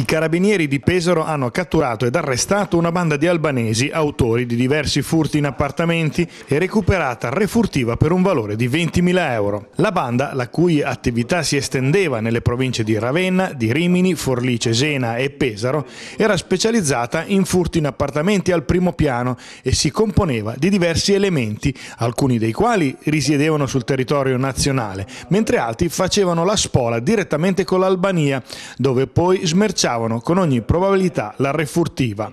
I carabinieri di Pesaro hanno catturato ed arrestato una banda di albanesi, autori di diversi furti in appartamenti e recuperata refurtiva per un valore di 20.000 euro. La banda, la cui attività si estendeva nelle province di Ravenna, di Rimini, Forlì, Cesena e Pesaro, era specializzata in furti in appartamenti al primo piano e si componeva di diversi elementi, alcuni dei quali risiedevano sul territorio nazionale, mentre altri facevano la spola direttamente con l'Albania, dove poi smerciavano minacciavano con ogni probabilità la refurtiva.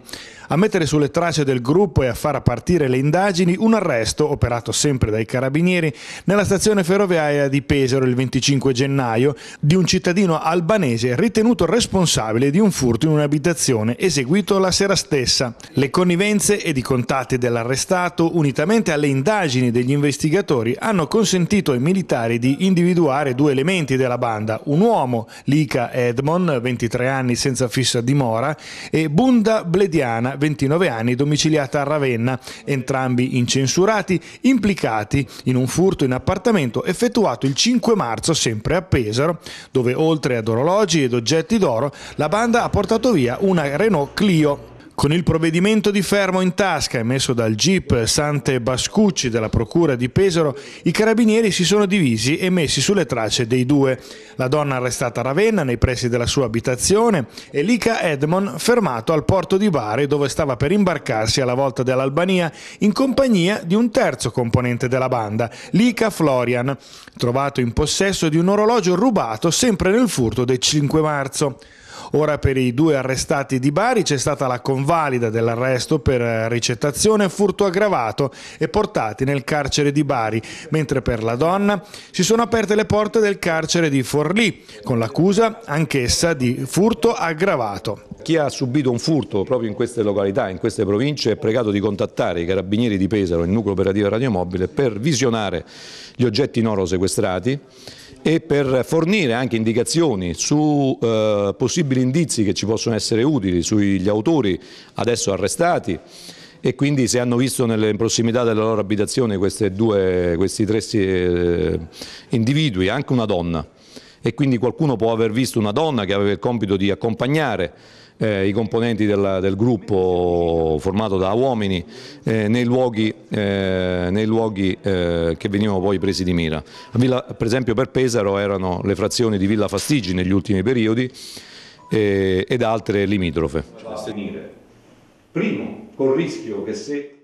A mettere sulle tracce del gruppo e a far partire le indagini un arresto, operato sempre dai carabinieri, nella stazione ferroviaria di Pesaro il 25 gennaio, di un cittadino albanese ritenuto responsabile di un furto in un'abitazione eseguito la sera stessa. Le connivenze ed i contatti dell'arrestato, unitamente alle indagini degli investigatori, hanno consentito ai militari di individuare due elementi della banda, un uomo, Lica Edmon, 23 anni, senza fissa dimora, e Bunda Blediana, 29 anni, domiciliata a Ravenna, entrambi incensurati, implicati in un furto in appartamento effettuato il 5 marzo sempre a Pesaro, dove oltre ad orologi ed oggetti d'oro la banda ha portato via una Renault Clio con il provvedimento di fermo in tasca emesso dal GIP Sante Bascucci della Procura di Pesaro, i carabinieri si sono divisi e messi sulle tracce dei due. La donna arrestata a Ravenna nei pressi della sua abitazione e Lika Edmon fermato al porto di Bari dove stava per imbarcarsi alla volta dell'Albania in compagnia di un terzo componente della banda, Lika Florian, trovato in possesso di un orologio rubato sempre nel furto del 5 marzo. Ora per i due arrestati di Bari c'è stata la convalida dell'arresto per eh, ricettazione, furto aggravato e portati nel carcere di Bari, mentre per la donna si sono aperte le porte del carcere di Forlì, con l'accusa anch'essa di furto aggravato. Chi ha subito un furto proprio in queste località, in queste province, è pregato di contattare i carabinieri di Pesaro, il nucleo operativo radiomobile, per visionare gli oggetti in oro sequestrati e per fornire anche indicazioni su eh, possibili indizi che ci possono essere utili sugli autori adesso arrestati e quindi se hanno visto nelle prossimità della loro abitazione due, questi tre eh, individui, anche una donna, e quindi qualcuno può aver visto una donna che aveva il compito di accompagnare eh, i componenti della, del gruppo formato da uomini eh, nei luoghi, eh, nei luoghi eh, che venivano poi presi di mira. Villa, per esempio per Pesaro erano le frazioni di Villa Fastigi negli ultimi periodi eh, ed altre limitrofe. Cioè, Primo, col rischio che se...